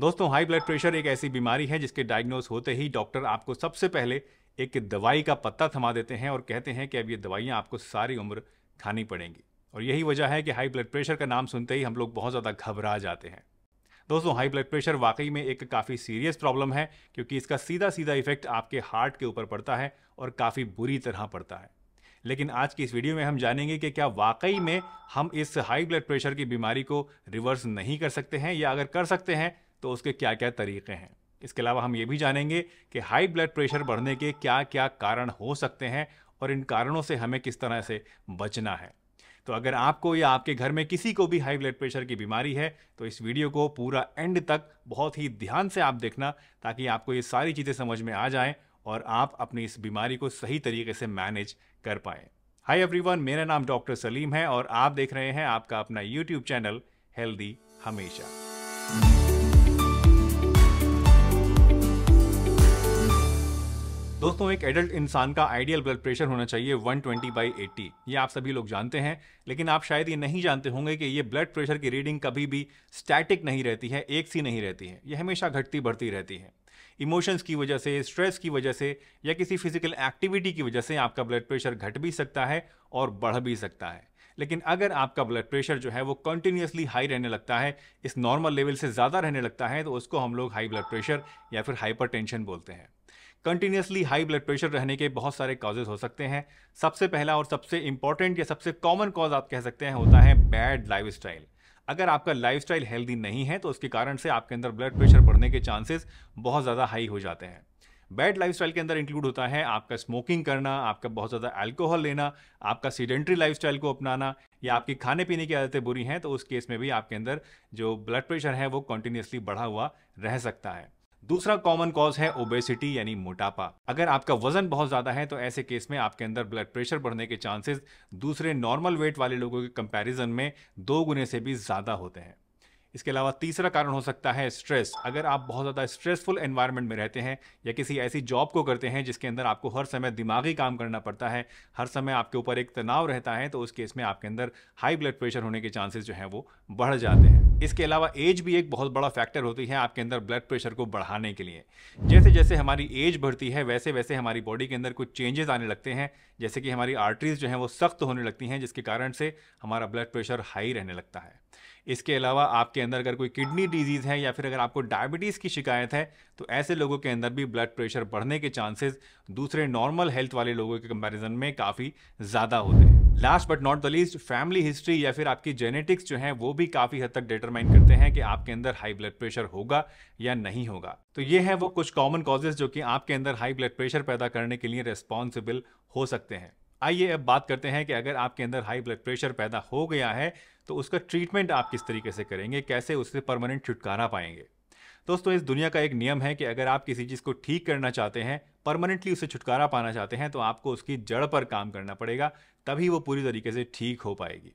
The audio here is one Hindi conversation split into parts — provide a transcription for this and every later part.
दोस्तों हाई ब्लड प्रेशर एक ऐसी बीमारी है जिसके डायग्नोज होते ही डॉक्टर आपको सबसे पहले एक दवाई का पत्ता थमा देते हैं और कहते हैं कि अब ये दवाइयाँ आपको सारी उम्र खानी पड़ेंगी और यही वजह है कि हाई ब्लड प्रेशर का नाम सुनते ही हम लोग बहुत ज़्यादा घबरा जाते हैं दोस्तों हाई ब्लड प्रेशर वाकई में एक काफ़ी सीरियस प्रॉब्लम है क्योंकि इसका सीधा सीधा इफेक्ट आपके हार्ट के ऊपर पड़ता है और काफ़ी बुरी तरह पड़ता है लेकिन आज की इस वीडियो में हम जानेंगे कि क्या वाकई में हम इस हाई ब्लड प्रेशर की बीमारी को रिवर्स नहीं कर सकते हैं या अगर कर सकते हैं तो उसके क्या क्या तरीके हैं इसके अलावा हम ये भी जानेंगे कि हाई ब्लड प्रेशर बढ़ने के क्या क्या कारण हो सकते हैं और इन कारणों से हमें किस तरह से बचना है तो अगर आपको या आपके घर में किसी को भी हाई ब्लड प्रेशर की बीमारी है तो इस वीडियो को पूरा एंड तक बहुत ही ध्यान से आप देखना ताकि आपको ये सारी चीज़ें समझ में आ जाएं और आप अपनी इस बीमारी को सही तरीके से मैनेज कर पाएँ हाय एवरीवन मेरा नाम डॉक्टर सलीम है और आप देख रहे हैं आपका अपना यूट्यूब चैनल हेल्दी हमेशा दोस्तों एक एडल्ट इंसान का आइडियल ब्लड प्रेशर होना चाहिए 120 ट्वेंटी बाई एट्टी ये आप सभी लोग जानते हैं लेकिन आप शायद ये नहीं जानते होंगे कि ये ब्लड प्रेशर की रीडिंग कभी भी स्टैटिक नहीं रहती है एक सी नहीं रहती है ये हमेशा घटती बढ़ती रहती है इमोशंस की वजह से स्ट्रेस की वजह से या किसी फिजिकल एक्टिविटी की वजह से आपका ब्लड प्रेशर घट भी सकता है और बढ़ भी सकता है लेकिन अगर आपका ब्लड प्रेशर जो है वो कंटिन्यूसली हाई रहने लगता है इस नॉर्मल लेवल से ज़्यादा रहने लगता है तो उसको हम लोग हाई ब्लड प्रेशर या फिर हाइपर बोलते हैं कंटिन्यूसली हाई ब्लड प्रेशर रहने के बहुत सारे कॉजेज हो सकते हैं सबसे पहला और सबसे इंपॉर्टेंट या सबसे कॉमन कॉज आप कह सकते हैं होता है बैड लाइफ स्टाइल अगर आपका लाइफ हेल्दी नहीं है तो उसके कारण से आपके अंदर ब्लड प्रेशर बढ़ने के चांसेस बहुत ज़्यादा हाई हो जाते हैं बैड स्टाइल के अंदर इंक्लूड होता है आपका स्मोकिंग करना आपका बहुत ज़्यादा अल्कोहल लेना आपका सीडेंट्री स्टाइल को अपनाना या आपकी खाने पीने की आदतें बुरी हैं तो उस केस में भी आपके अंदर जो ब्लड प्रेशर है वो कंटिन्यूसली बढ़ा हुआ रह सकता है दूसरा कॉमन कॉज है ओबेसिटी यानी मोटापा अगर आपका वजन बहुत ज्यादा है तो ऐसे केस में आपके अंदर ब्लड प्रेशर बढ़ने के चांसेस दूसरे नॉर्मल वेट वाले लोगों के कंपैरिजन में दो गुने से भी ज्यादा होते हैं इसके अलावा तीसरा कारण हो सकता है स्ट्रेस अगर आप बहुत ज़्यादा स्ट्रेसफुल एनवायरनमेंट में रहते हैं या किसी ऐसी जॉब को करते हैं जिसके अंदर आपको हर समय दिमागी काम करना पड़ता है हर समय आपके ऊपर एक तनाव रहता है तो उस केस में आपके अंदर हाई ब्लड प्रेशर होने के चांसेस जो हैं वो बढ़ जाते हैं इसके अलावा एज भी एक बहुत बड़ा फैक्टर होती है आपके अंदर ब्लड प्रेशर को बढ़ाने के लिए जैसे जैसे हमारी एज बढ़ती है वैसे वैसे हमारी बॉडी के अंदर कुछ चेंजेस आने लगते हैं जैसे कि हमारी आर्टरीज जो हैं वो सख्त होने लगती हैं जिसके कारण से हमारा ब्लड प्रेशर हाई रहने लगता है इसके अलावा आपके अंदर अगर कोई किडनी डिजीज़ है या फिर अगर आपको डायबिटीज़ की शिकायत है तो ऐसे लोगों के अंदर भी ब्लड प्रेशर बढ़ने के चांसेस दूसरे नॉर्मल हेल्थ वाले लोगों के कंपैरिजन में काफ़ी ज़्यादा होते हैं last but not the least family history या फिर आपकी जेनेटिक्स जो है वो भी काफ़ी हद तक डिटरमाइन करते हैं कि आपके अंदर हाई ब्लड प्रेशर होगा या नहीं होगा तो ये है वो कुछ कॉमन कॉजेज जो कि आपके अंदर हाई ब्लड प्रेशर पैदा करने के लिए रेस्पॉन्सिबल हो सकते हैं आइए अब बात करते हैं कि अगर आपके अंदर हाई ब्लड प्रेशर पैदा हो गया है तो उसका ट्रीटमेंट आप किस तरीके से करेंगे कैसे उससे परमानेंट छुटकारा पाएंगे दोस्तों इस दुनिया का एक नियम है कि अगर आप किसी चीज़ को ठीक करना चाहते हैं परमानेंटली उसे छुटकारा पाना चाहते हैं तो आपको उसकी जड़ पर काम करना पड़ेगा तभी वो पूरी तरीके से ठीक हो पाएगी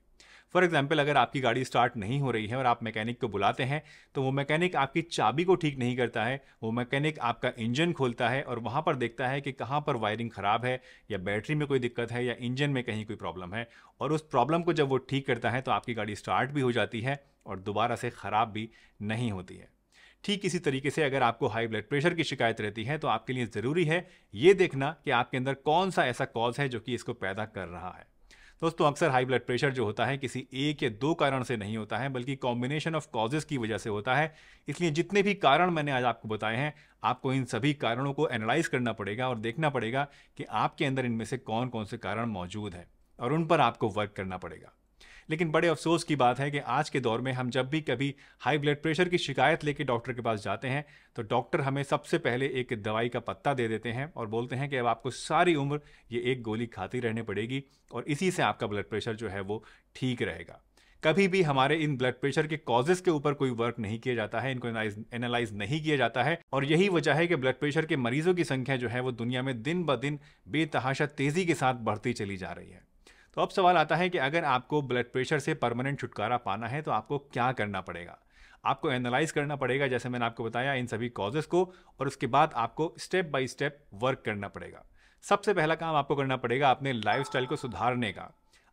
फॉर एग्जाम्पल अगर आपकी गाड़ी स्टार्ट नहीं हो रही है और आप मैकेनिक को बुलाते हैं तो वो मैकेनिक आपकी चाबी को ठीक नहीं करता है वो मैकेनिक आपका इंजन खोलता है और वहाँ पर देखता है कि कहाँ पर वायरिंग ख़राब है या बैटरी में कोई दिक्कत है या इंजन में कहीं कोई प्रॉब्लम है और उस प्रॉब्लम को जब वो ठीक करता है तो आपकी गाड़ी स्टार्ट भी हो जाती है और दोबारा से ख़राब भी नहीं होती है ठीक इसी तरीके से अगर आपको हाई ब्लड प्रेशर की शिकायत रहती है तो आपके लिए ज़रूरी है ये देखना कि आपके अंदर कौन सा ऐसा कॉज है जो कि इसको पैदा कर रहा है दोस्तों अक्सर हाई ब्लड प्रेशर जो होता है किसी एक या दो कारण से नहीं होता है बल्कि कॉम्बिनेशन ऑफ कॉजेज की वजह से होता है इसलिए जितने भी कारण मैंने आज आपको बताए हैं आपको इन सभी कारणों को एनालाइज करना पड़ेगा और देखना पड़ेगा कि आपके अंदर इनमें से कौन कौन से कारण मौजूद हैं और उन पर आपको वर्क करना पड़ेगा लेकिन बड़े अफसोस की बात है कि आज के दौर में हम जब भी कभी हाई ब्लड प्रेशर की शिकायत लेके डॉक्टर के पास जाते हैं तो डॉक्टर हमें सबसे पहले एक दवाई का पत्ता दे देते हैं और बोलते हैं कि अब आपको सारी उम्र ये एक गोली खाती रहनी पड़ेगी और इसी से आपका ब्लड प्रेशर जो है वो ठीक रहेगा कभी भी हमारे इन ब्लड प्रेशर के कॉजेज के ऊपर कोई वर्क नहीं किया जाता है इनको एनालाइज नहीं किया जाता है और यही वजह है कि ब्लड प्रेशर के मरीजों की संख्या जो है वो दुनिया में दिन ब दिन बेतहाशा तेजी के साथ बढ़ती चली जा रही है तो अब सवाल आता है कि अगर आपको ब्लड प्रेशर से परमानेंट छुटकारा पाना है तो आपको क्या करना पड़ेगा आपको एनालाइज करना पड़ेगा जैसे मैंने आपको बताया इन सभी कॉजेज़ को और उसके बाद आपको स्टेप बाय स्टेप वर्क करना पड़ेगा सबसे पहला काम आपको करना पड़ेगा अपने लाइफ को सुधारने का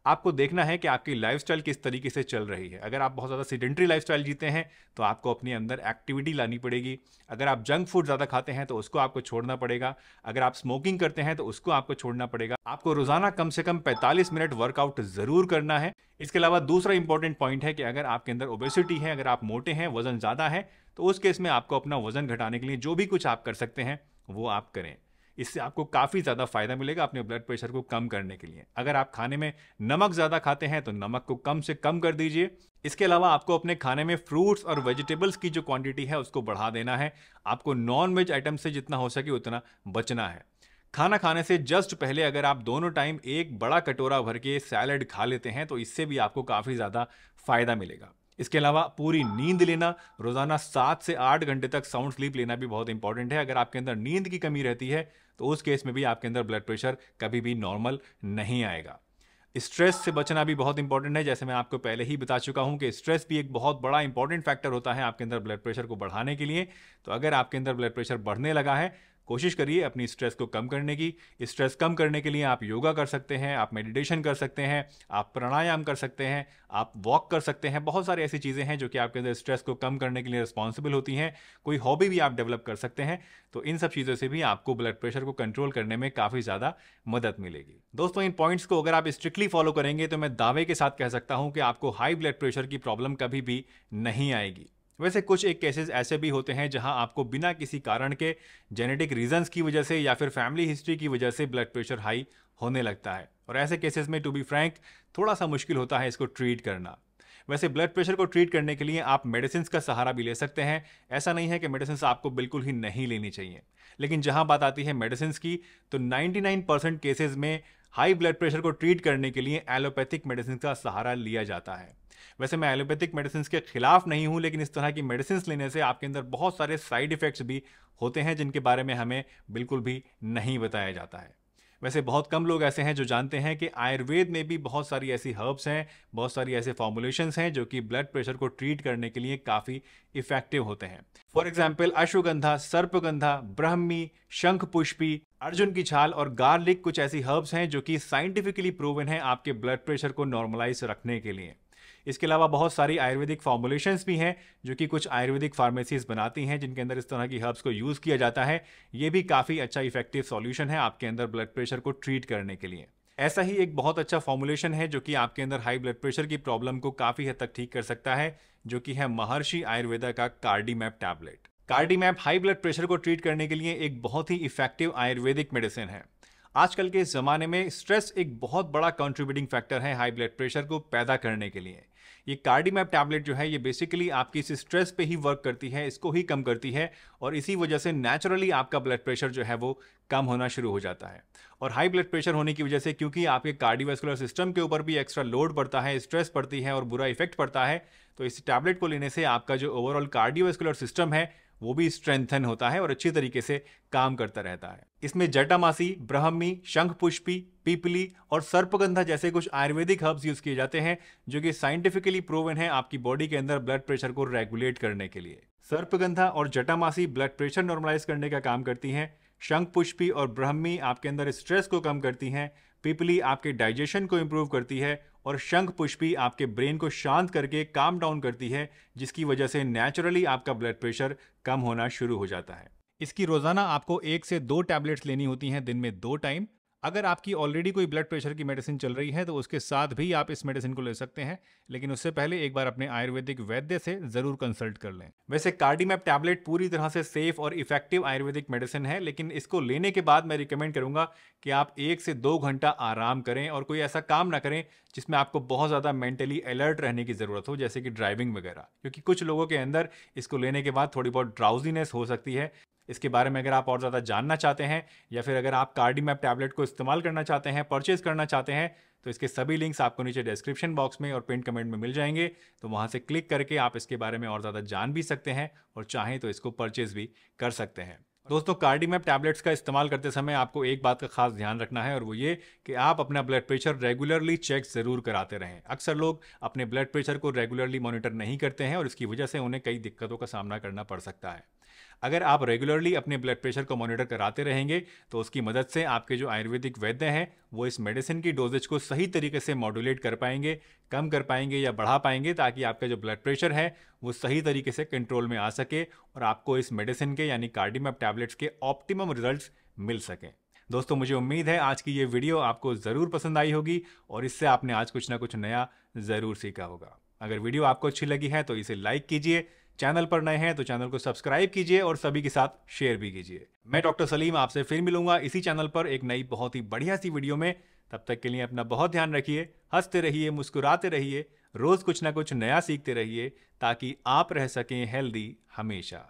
आपको देखना है कि आपकी लाइफ किस तरीके से चल रही है अगर आप बहुत ज़्यादा सीडेंट्री लाइफ जीते हैं तो आपको अपने अंदर एक्टिविटी लानी पड़ेगी अगर आप जंक फूड ज़्यादा खाते हैं तो उसको आपको छोड़ना पड़ेगा अगर आप स्मोकिंग करते हैं तो उसको आपको छोड़ना पड़ेगा आपको रोज़ाना कम से कम 45 मिनट वर्कआउट ज़रूर करना है इसके अलावा दूसरा इंपॉर्टेंट पॉइंट है कि अगर आपके अंदर ओबेसिटी है अगर आप मोटे हैं वजन ज़्यादा है तो उस केस में आपको अपना वजन घटाने के लिए जो भी कुछ आप कर सकते हैं वो आप करें इससे आपको काफ़ी ज़्यादा फ़ायदा मिलेगा अपने ब्लड प्रेशर को कम करने के लिए अगर आप खाने में नमक ज़्यादा खाते हैं तो नमक को कम से कम कर दीजिए इसके अलावा आपको अपने खाने में फ्रूट्स और वेजिटेबल्स की जो क्वांटिटी है उसको बढ़ा देना है आपको नॉन वेज आइटम से जितना हो सके उतना बचना है खाना खाने से जस्ट पहले अगर आप दोनों टाइम एक बड़ा कटोरा भर के सैलड खा लेते हैं तो इससे भी आपको काफ़ी ज़्यादा फ़ायदा मिलेगा इसके अलावा पूरी नींद लेना रोजाना सात से आठ घंटे तक साउंड स्लीप लेना भी बहुत इंपॉर्टेंट है अगर आपके अंदर नींद की कमी रहती है तो उस केस में भी आपके अंदर ब्लड प्रेशर कभी भी नॉर्मल नहीं आएगा स्ट्रेस से बचना भी बहुत इंपॉर्टेंट है जैसे मैं आपको पहले ही बता चुका हूं कि स्ट्रेस भी एक बहुत बड़ा इंपॉर्टेंट फैक्टर होता है आपके अंदर ब्लड प्रेशर को बढ़ाने के लिए तो अगर आपके अंदर ब्लड प्रेशर बढ़ने लगा है कोशिश करिए अपनी स्ट्रेस को कम करने की स्ट्रेस कम करने के लिए आप योगा कर सकते हैं आप मेडिटेशन कर सकते हैं आप प्राणायाम कर सकते हैं आप वॉक कर सकते हैं बहुत सारी ऐसी चीज़ें हैं जो कि आपके अंदर स्ट्रेस को कम करने के लिए रिस्पॉन्सिबल होती हैं कोई हॉबी भी आप डेवलप कर सकते हैं तो इन सब चीज़ों से भी आपको ब्लड प्रेशर को कंट्रोल करने में काफ़ी ज़्यादा मदद मिलेगी दोस्तों इन पॉइंट्स को अगर आप स्ट्रिक्टली फॉलो करेंगे तो मैं दावे के साथ कह सकता हूँ कि आपको हाई ब्लड प्रेशर की प्रॉब्लम कभी भी नहीं आएगी वैसे कुछ एक केसेस ऐसे भी होते हैं जहां आपको बिना किसी कारण के जेनेटिक रीजंस की वजह से या फिर फैमिली हिस्ट्री की वजह से ब्लड प्रेशर हाई होने लगता है और ऐसे केसेस में टू बी फ्रैंक थोड़ा सा मुश्किल होता है इसको ट्रीट करना वैसे ब्लड प्रेशर को ट्रीट करने के लिए आप मेडिसिन का सहारा भी ले सकते हैं ऐसा नहीं है कि मेडिसिन आपको बिल्कुल ही नहीं लेनी चाहिए लेकिन जहां बात आती है मेडिसिन की तो 99 परसेंट केसेज में हाई ब्लड प्रेशर को ट्रीट करने के लिए एलोपैथिक मेडिसिन का सहारा लिया जाता है वैसे मैं एलोपैथिक मेडिसिन के खिलाफ नहीं हूँ लेकिन इस तरह की मेडिसिन लेने से आपके अंदर बहुत सारे साइड इफेक्ट्स भी होते हैं जिनके बारे में हमें बिल्कुल भी नहीं बताया जाता है वैसे बहुत कम लोग ऐसे हैं जो जानते हैं कि आयुर्वेद में भी बहुत सारी ऐसी हर्ब्स हैं बहुत सारी ऐसे फॉर्मुलेशंस हैं जो कि ब्लड प्रेशर को ट्रीट करने के लिए काफ़ी इफेक्टिव होते हैं फॉर एग्जाम्पल अश्वगंधा सर्पगंधा ब्रह्मी शंख पुष्पी अर्जुन की छाल और गार्लिक कुछ ऐसी हर्ब्स हैं जो कि साइंटिफिकली प्रूवन है आपके ब्लड प्रेशर को नॉर्मलाइज रखने के लिए इसके अलावा बहुत सारी आयुर्वेदिक फॉर्मुलेशंस भी हैं जो कि कुछ आयुर्वेदिक फार्मेसीज बनाती हैं जिनके अंदर इस तरह की हर्ब्स को यूज़ किया जाता है ये भी काफ़ी अच्छा इफेक्टिव सॉल्यूशन है आपके अंदर ब्लड प्रेशर को ट्रीट करने के लिए ऐसा ही एक बहुत अच्छा फॉर्मुलेशन है जो कि आपके अंदर हाई ब्लड प्रेशर की प्रॉब्लम को काफ़ी हद तक ठीक कर सकता है जो कि है महर्षि आयुर्वेदा का Cardimap tablet Cardimap high blood pressure को ट्रीट करने के लिए एक बहुत ही इफेक्टिव आयुर्वेदिक मेडिसिन है आजकल के ज़माने में स्ट्रेस एक बहुत बड़ा कंट्रीब्यूटिंग फैक्टर है हाई ब्लड प्रेशर को पैदा करने के लिए ये कार्डीमैप टैबलेट जो है ये बेसिकली आपकी इस स्ट्रेस पे ही वर्क करती है इसको ही कम करती है और इसी वजह से नेचुरली आपका ब्लड प्रेशर जो है वो कम होना शुरू हो जाता है और हाई ब्लड प्रेशर होने की वजह से क्योंकि आपके कार्डियोवैस्कुलर सिस्टम के ऊपर भी एक्स्ट्रा लोड पड़ता है स्ट्रेस पड़ती है और बुरा इफेक्ट पड़ता है तो इस टैबलेट को लेने से आपका जो ओवरऑल कार्डियोवैस्कुलर सिस्टम है वो भी स्ट्रेंथन होता है और अच्छी तरीके से काम करता रहता है इसमें जटामासी ब्रह्मी शंख पुष्पी पीपली और सर्पगंधा जैसे कुछ आयुर्वेदिक हर्ब्स यूज किए जाते हैं जो कि साइंटिफिकली प्रूवन है आपकी बॉडी के अंदर ब्लड प्रेशर को रेगुलेट करने के लिए सर्पगंधा और जटामासी ब्लड प्रेशर नॉर्मलाइज करने का काम करती हैं शंख पुष्पी और ब्रह्मी आपके अंदर स्ट्रेस को कम करती हैं पीपली आपके डाइजेशन को इम्प्रूव करती है और शंख पुष्पी आपके ब्रेन को शांत करके काम डाउन करती है जिसकी वजह से नेचुरली आपका ब्लड प्रेशर कम होना शुरू हो जाता है इसकी रोजाना आपको एक से दो टैबलेट्स लेनी होती हैं दिन में दो टाइम अगर आपकी ऑलरेडी कोई ब्लड प्रेशर की मेडिसिन चल रही है तो उसके साथ भी आप इस मेडिसिन को ले सकते हैं लेकिन उससे पहले एक बार अपने आयुर्वेदिक वैद्य से जरूर कंसल्ट कर लें वैसे कार्डीमैप टैबलेट पूरी तरह से सेफ और इफेक्टिव आयुर्वेदिक मेडिसिन है लेकिन इसको लेने के बाद मैं रिकमेंड करूंगा कि आप एक से दो घंटा आराम करें और कोई ऐसा काम ना करें जिसमें आपको बहुत ज़्यादा मेंटली अलर्ट रहने की ज़रूरत हो जैसे कि ड्राइविंग वगैरह क्योंकि कुछ लोगों के अंदर इसको लेने के बाद थोड़ी बहुत ड्राउजीनेस हो सकती है इसके बारे में अगर आप और ज़्यादा जानना चाहते हैं या फिर अगर आप कार्डी मैप टैबलेट को इस्तेमाल करना चाहते हैं परचेज करना चाहते हैं तो इसके सभी लिंक्स आपको नीचे डिस्क्रिप्शन बॉक्स में और पिन कमेंट में मिल जाएंगे तो वहाँ से क्लिक करके आप इसके बारे में और ज़्यादा जान भी सकते हैं और चाहें तो इसको परचेज भी कर सकते हैं दोस्तों कार्डीमैप टैबलेट्स का इस्तेमाल करते समय आपको एक बात का खास ध्यान रखना है और वो ये कि आप अपना ब्लड प्रेशर रेगुलरली चेक ज़रूर कराते रहें अक्सर लोग अपने ब्लड प्रेशर को रेगुलरली मॉनिटर नहीं करते हैं और इसकी वजह से उन्हें कई दिक्कतों का सामना करना पड़ सकता है अगर आप रेगुलरली अपने ब्लड प्रेशर को मॉनिटर कराते रहेंगे तो उसकी मदद से आपके जो आयुर्वेदिक वैद्य हैं वो इस मेडिसिन की डोजेज को सही तरीके से मॉड्यूलेट कर पाएंगे कम कर पाएंगे या बढ़ा पाएंगे ताकि आपका जो ब्लड प्रेशर है वो सही तरीके से कंट्रोल में आ सके और आपको इस मेडिसिन के यानी कार्डिमप टैबलेट्स के ऑप्टिमम रिजल्ट मिल सकें दोस्तों मुझे उम्मीद है आज की ये वीडियो आपको ज़रूर पसंद आई होगी और इससे आपने आज कुछ ना कुछ नया ज़रूर सीखा होगा अगर वीडियो आपको अच्छी लगी है तो इसे लाइक कीजिए चैनल पर नए हैं तो चैनल को सब्सक्राइब कीजिए और सभी के साथ शेयर भी कीजिए मैं डॉक्टर सलीम आपसे फिर मिलूंगा इसी चैनल पर एक नई बहुत ही बढ़िया सी वीडियो में तब तक के लिए अपना बहुत ध्यान रखिए हंसते रहिए मुस्कुराते रहिए रोज कुछ ना कुछ नया सीखते रहिए ताकि आप रह सकें हेल्दी हमेशा